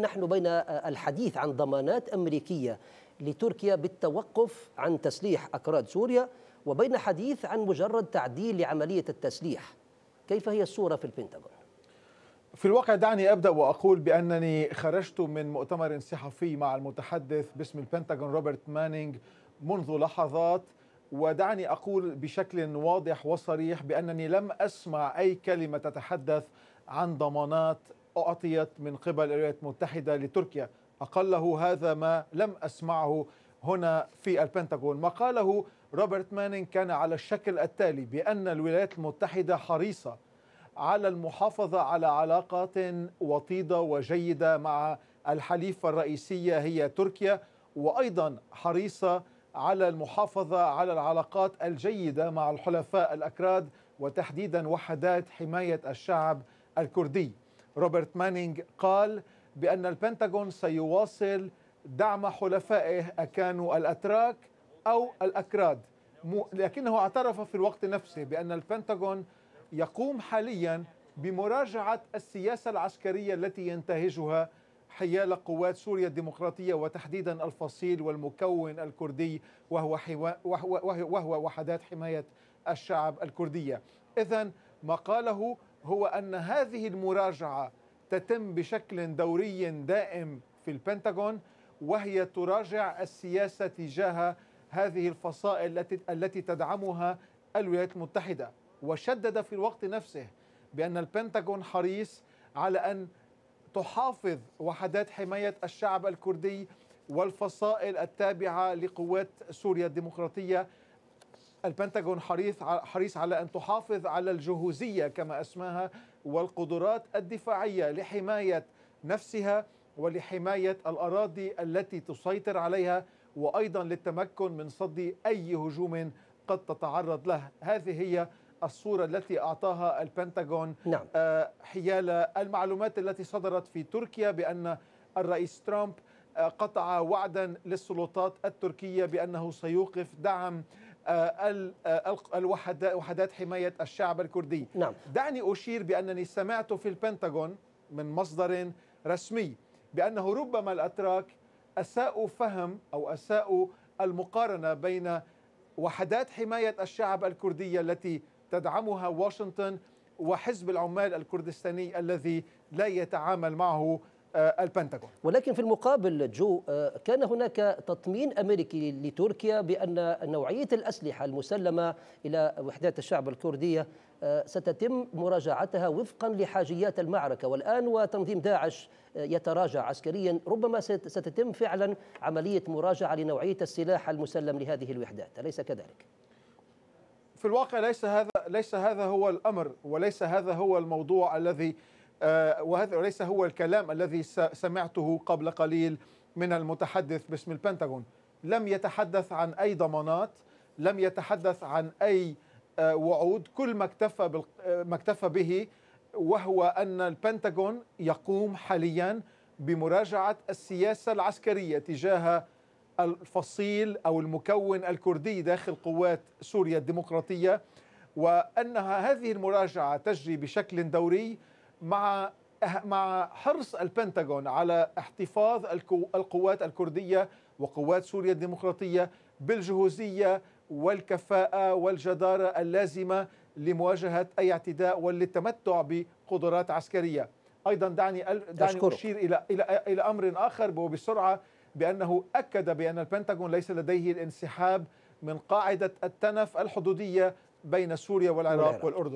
نحن بين الحديث عن ضمانات أمريكية لتركيا بالتوقف عن تسليح أكراد سوريا وبين حديث عن مجرد تعديل لعملية التسليح كيف هي الصورة في البنتاغون؟ في الواقع دعني ابدا واقول بانني خرجت من مؤتمر صحفي مع المتحدث باسم البنتاغون روبرت مانينغ منذ لحظات ودعني اقول بشكل واضح وصريح بانني لم اسمع اي كلمه تتحدث عن ضمانات أعطيت من قبل الولايات المتحدة لتركيا أقله هذا ما لم أسمعه هنا في البنتاغون ما قاله روبرت مانين كان على الشكل التالي بأن الولايات المتحدة حريصة على المحافظة على علاقات وطيدة وجيدة مع الحليفة الرئيسية هي تركيا وأيضا حريصة على المحافظة على العلاقات الجيدة مع الحلفاء الأكراد وتحديدا وحدات حماية الشعب الكردي روبرت مانينج قال بأن البنتاغون سيواصل دعم حلفائه أكانوا الأتراك أو الأكراد لكنه اعترف في الوقت نفسه بأن البنتاغون يقوم حاليا بمراجعة السياسة العسكرية التي ينتهجها حيال قوات سوريا الديمقراطية وتحديدا الفصيل والمكون الكردي وهو, حوا... وهو... وهو وحدات حماية الشعب الكردية إذا ما قاله هو أن هذه المراجعة تتم بشكل دوري دائم في البنتاغون وهي تراجع السياسة تجاه هذه الفصائل التي التي تدعمها الولايات المتحدة وشدد في الوقت نفسه بأن البنتاغون حريص على أن تحافظ وحدات حماية الشعب الكردي والفصائل التابعة لقوات سوريا الديمقراطية البنتاغون حريص حريص على ان تحافظ على الجهوزيه كما اسماها والقدرات الدفاعيه لحمايه نفسها ولحمايه الاراضي التي تسيطر عليها وايضا للتمكن من صد اي هجوم قد تتعرض له هذه هي الصورة التي أعطاها البنتاغون نعم. آه، حيال المعلومات التي صدرت في تركيا بأن الرئيس ترامب قطع وعدا للسلطات التركية بأنه سيوقف دعم آه، آه، الوحدات حماية الشعب الكردي نعم. دعني أشير بأنني سمعت في البنتاغون من مصدر رسمي بأنه ربما الأتراك أساءوا فهم أو أساءوا المقارنة بين وحدات حماية الشعب الكردية التي تدعمها واشنطن وحزب العمال الكردستاني الذي لا يتعامل معه آه، البنتاغون ولكن في المقابل جو آه، كان هناك تطمين امريكي لتركيا بان نوعيه الاسلحه المسلمه الى وحدات الشعب الكرديه آه، ستتم مراجعتها وفقا لحاجيات المعركه والان وتنظيم داعش يتراجع عسكريا ربما ستتم فعلا عمليه مراجعه لنوعيه السلاح المسلم لهذه الوحدات اليس كذلك؟ في الواقع ليس هذا ليس هذا هو الامر وليس هذا هو الموضوع الذي آه، وهذا ليس هو الكلام الذي سمعته قبل قليل من المتحدث باسم البنتاغون لم يتحدث عن أي ضمانات لم يتحدث عن أي آه، وعود كل ما اكتفى, آه، ما اكتفى به وهو أن البنتاغون يقوم حاليا بمراجعة السياسة العسكرية تجاه الفصيل أو المكون الكردي داخل قوات سوريا الديمقراطية وأنها هذه المراجعة تجري بشكل دوري مع أه- مع حرص البنتاغون على احتفاظ القوات الكرديه وقوات سوريا الديمقراطيه بالجهوزيه والكفاءه والجداره اللازمه لمواجهه اي اعتداء وللتمتع بقدرات عسكريه. ايضا دعني دعني أشكرك. اشير الى الى الى امر اخر وبسرعه بانه اكد بان البنتاغون ليس لديه الانسحاب من قاعده التنف الحدوديه بين سوريا والعراق والأردن